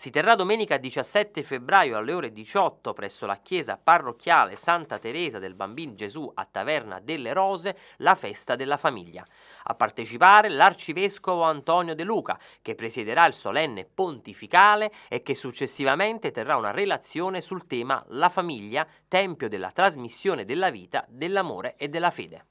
Si terrà domenica 17 febbraio alle ore 18 presso la chiesa parrocchiale Santa Teresa del Bambin Gesù a Taverna delle Rose la festa della famiglia. A partecipare l'arcivescovo Antonio De Luca, che presiederà il solenne pontificale e che successivamente terrà una relazione sul tema La famiglia, tempio della trasmissione della vita, dell'amore e della fede.